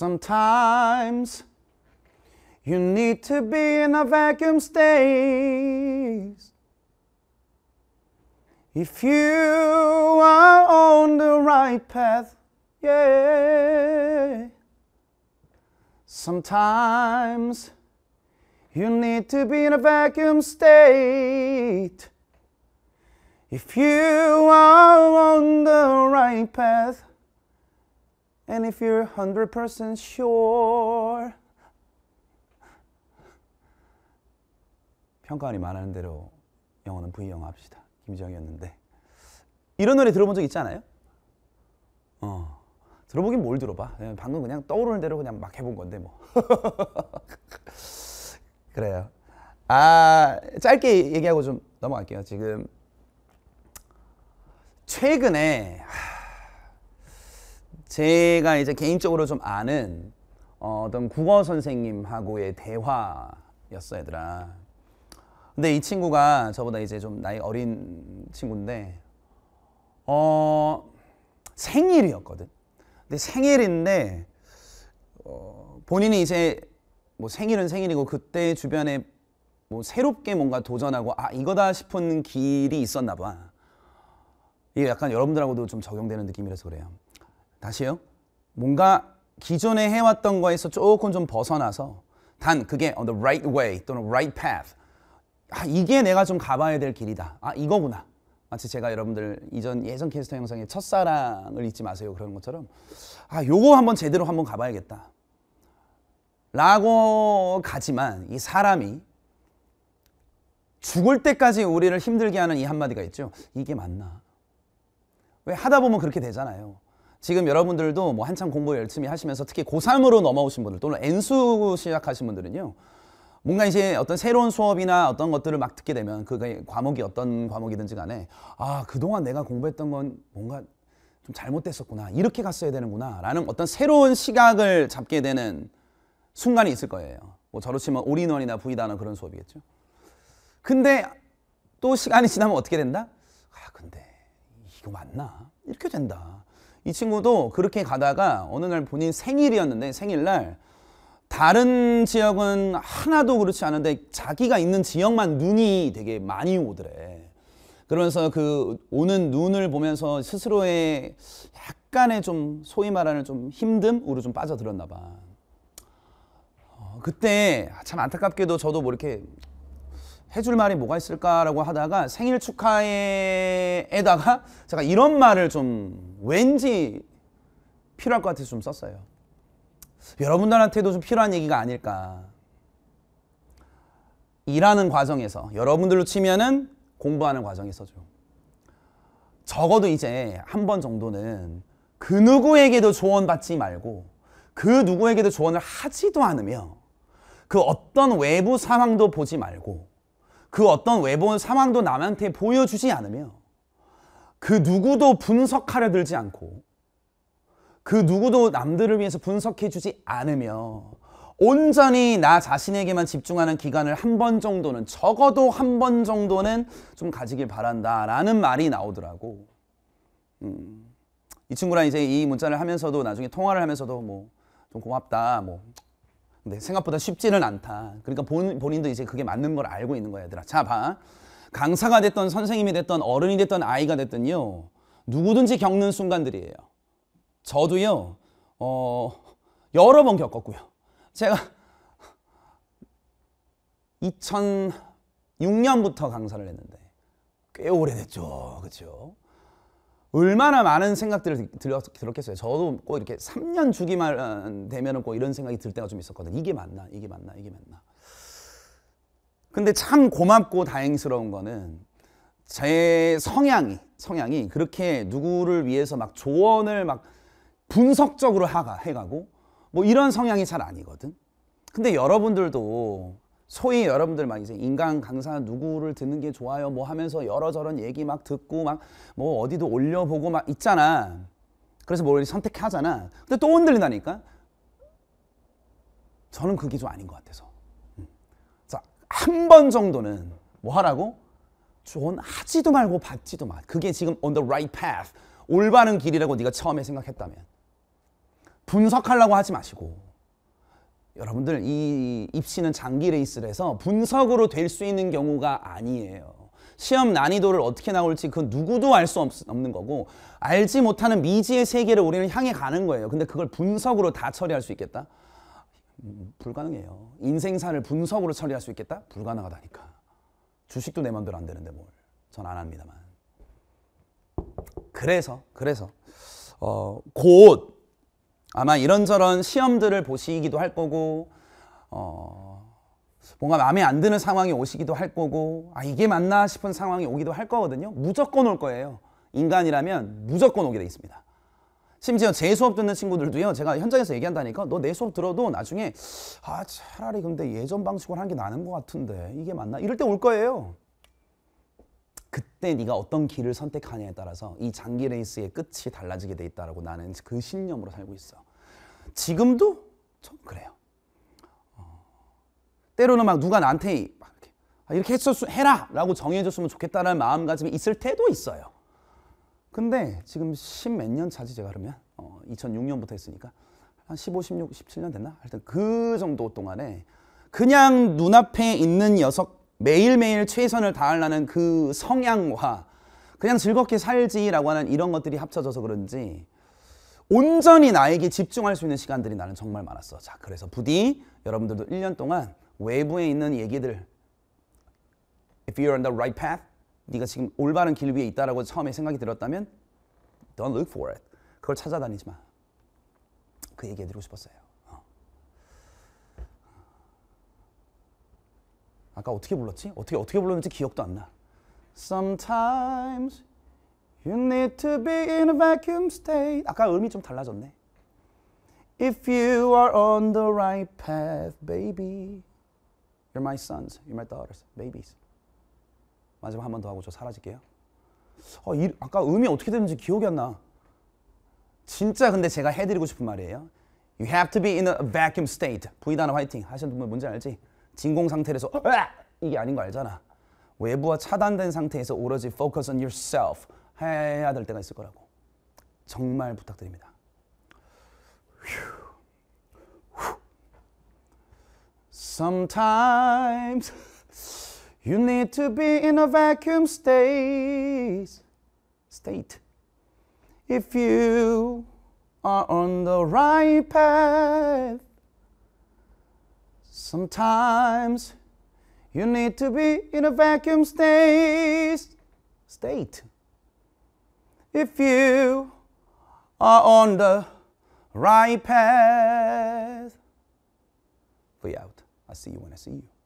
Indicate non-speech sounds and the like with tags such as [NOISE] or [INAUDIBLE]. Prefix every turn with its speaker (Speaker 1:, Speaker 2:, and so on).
Speaker 1: Sometimes you need to be in a vacuum state If you are on the right path, yeah. Sometimes you need to be in a vacuum state. If you are on the right path, And if you're 100% sure
Speaker 2: 평가원이 말하는 대로 영어는 V영 합시다. 김정이었는데 이런 노래 들어본 적 있지 아요 어. 들어보긴 뭘 들어봐. 방금 그냥 떠오르는 대로 그냥 막 해본 건데 뭐. [LAUGHS] 그래요. 아 짧게 얘기하고 좀 넘어갈게요. 지금 최근에 제가 이제 개인적으로 좀 아는 어, 어떤 국어 선생님하고의 대화였어 얘들아. 근데 이 친구가 저보다 이제 좀 나이 어린 친구인데 어 생일이었거든. 근데 생일인데 어, 본인이 이제 뭐 생일은 생일이고 그때 주변에 뭐 새롭게 뭔가 도전하고 아 이거다 싶은 길이 있었나 봐. 이게 약간 여러분들하고도 좀 적용되는 느낌이라서 그래요. 다시요. 뭔가 기존에 해왔던 거에서 조금 좀 벗어나서 단 그게 on the right way 또는 right path. 아, 이게 내가 좀 가봐야 될 길이다. 아, 이거구나. 마치 제가 여러분들 이전 예전 캐스터 영상에 첫사랑을 잊지 마세요. 그런 것처럼 아, 요거 한번 제대로 한번 가봐야겠다. 라고 가지만 이 사람이 죽을 때까지 우리를 힘들게 하는 이 한마디가 있죠. 이게 맞나? 왜 하다 보면 그렇게 되잖아요. 지금 여러분들도 뭐 한참 공부 열심히 하시면서 특히 고3으로 넘어오신 분들 또는 N수 시작하신 분들은요. 뭔가 이제 어떤 새로운 수업이나 어떤 것들을 막 듣게 되면 그 과목이 어떤 과목이든지 간에 아, 그동안 내가 공부했던 건 뭔가 좀 잘못됐었구나. 이렇게 갔어야 되는구나. 라는 어떤 새로운 시각을 잡게 되는 순간이 있을 거예요. 뭐 저로 치면 올인원이나 부이다나 그런 수업이겠죠. 근데 또 시간이 지나면 어떻게 된다? 아, 근데 이거 맞나? 이렇게 된다. 이 친구도 그렇게 가다가 어느 날 본인 생일이었는데 생일날 다른 지역은 하나도 그렇지 않은데 자기가 있는 지역만 눈이 되게 많이 오더래. 그러면서 그 오는 눈을 보면서 스스로의 약간의 좀 소위 말하는 좀 힘듦으로 좀 빠져들었나 봐. 어, 그때 참 안타깝게도 저도 뭐 이렇게 해줄 말이 뭐가 있을까라고 하다가 생일 축하에에다가 제가 이런 말을 좀 왠지 필요할 것 같아서 좀 썼어요. 여러분들한테도 좀 필요한 얘기가 아닐까. 일하는 과정에서 여러분들로 치면은 공부하는 과정에서죠. 적어도 이제 한 번 정도는 그 누구에게도 조언받지 말고 그 누구에게도 조언을 하지도 않으며 그 어떤 외부 상황도 보지 말고 그 어떤 외부 상황도 남한테 보여주지 않으며 그 누구도 분석하려 들지 않고 그 누구도 남들을 위해서 분석해 주지 않으며 온전히 나 자신에게만 집중하는 기간을 한 번 정도는 적어도 한 번 정도는 좀 가지길 바란다 라는 말이 나오더라고 음. 이 친구랑 이제 이 문자를 하면서도 나중에 통화를 하면서도 뭐 좀 고맙다 뭐 근데 생각보다 쉽지는 않다 그러니까 본, 본인도 이제 그게 맞는 걸 알고 있는 거야 얘들아 자봐 강사가 됐던 선생님이 됐던 어른이 됐던 아이가 됐던요. 누구든지 겪는 순간들이에요. 저도요. 어, 여러 번 겪었고요. 제가 2006년부터 강사를 했는데 꽤 오래됐죠. 그렇죠? 얼마나 많은 생각들을 들었, 겠어요 저도 꼭 이렇게 3년 주기만 되면 은꼭 이런 생각이 들 때가 좀 있었거든요. 이게 맞나? 이게 맞나? 이게 맞나? 근데 참 고맙고 다행스러운 거는 제 성향이 성향이 그렇게 누구를 위해서 막 조언을 막 분석적으로 하가 해가고 뭐 이런 성향이 잘 아니거든. 근데 여러분들도 소위 여러분들 막 이제 인간 강사 누구를 듣는 게 좋아요 뭐 하면서 여러저런 얘기 막 듣고 막 뭐 어디도 올려보고 막 있잖아. 그래서 뭘 선택하잖아. 근데 또 흔들린다니까. 저는 그게 좀 아닌 것 같아서. 한번 정도는 뭐 하라고? 조언 하지도 말고 받지도 마. 그게 지금 on the right path. 올바른 길이라고 네가 처음에 생각했다면. 분석하려고 하지 마시고 여러분들 이 입시는 장기 레이스를해서 분석으로 될 수 있는 경우가 아니에요. 시험 난이도를 어떻게 나올지 그 누구도 알 수 없는 거고 알지 못하는 미지의 세계를 우리는 향해 가는 거예요. 근데 그걸 분석으로 다 처리할 수 있겠다? 불가능해요. 인생사를 분석으로 처리할 수 있겠다? 불가능하다니까. 주식도 내 마음대로 안 되는데 뭘. 전안 합니다만. 그래서, 그래서, 어, 곧 아마 이런저런 시험들을 보시기도 할 거고, 어, 뭔가 마음에 안 드는 상황이 오시기도 할 거고, 아, 이게 맞나 싶은 상황이 오기도 할 거거든요. 무조건 올 거예요. 인간이라면 무조건 오게 돼 있습니다. 심지어 제 수업 듣는 친구들도요. 제가 현장에서 얘기한다니까 너 내 수업 들어도 나중에 아 차라리 근데 예전 방식으로 하는 게 나는 것 같은데 이게 맞나? 이럴 때 올 거예요. 그때 네가 어떤 길을 선택하냐에 따라서 이 장기 레이스의 끝이 달라지게 돼 있다라고 나는 그 신념으로 살고 있어. 지금도 좀 그래요. 어... 때로는 막 누가 나한테 막 이렇게, 아, 이렇게 했었 해라라고 정해줬으면 좋겠다는 마음가짐이 있을 때도 있어요. 근데 지금 십 몇 년 차지 제가 그러면 어, 2006년부터 했으니까 한 15, 16, 17년 됐나? 하여튼 그 정도 동안에 그냥 눈앞에 있는 녀석 매일매일 최선을 다하려는 그 성향과 그냥 즐겁게 살지라고 하는 이런 것들이 합쳐져서 그런지 온전히 나에게 집중할 수 있는 시간들이 나는 정말 많았어. 자, 그래서 부디 여러분들도 1년 동안 외부에 있는 얘기들 If you're on the right path, 네가 지금 올바른 길 위에 있다라고 처음에 생각이 들었다면 don't look for it. 그걸 찾아다니지 마. 그 얘기해 드리고 싶었어요. 어. 아까 어떻게 불렀지? 어떻게 어떻게 불렀는지 기억도 안
Speaker 1: 나. Sometimes you need to be in a vacuum state. 아까 음이 좀 달라졌네. If you are on the right
Speaker 2: path, baby, you're my sons, you're my daughters, babies. 마지막 한 번 더 하고 저 사라질게요. 어, 이, 아까 음이 어떻게 되는지 기억이 안 나. 진짜 근데 제가 해드리고 싶은 말이에요. You have to be in a vacuum state. V 단어 화이팅. 하시는 분 뭔지 알지? 진공 상태에서 어, 이게 아닌 거 알잖아. 외부와 차단된 상태에서 오로지 focus on yourself 해야 될 때가 있을 거라고.
Speaker 1: 정말 부탁드립니다. Sometimes. You need to be in a vacuum state. State. If you are on the right path, sometimes you need to be in a vacuum state. State. If you are on the right path,
Speaker 2: way out. I see you when I see you.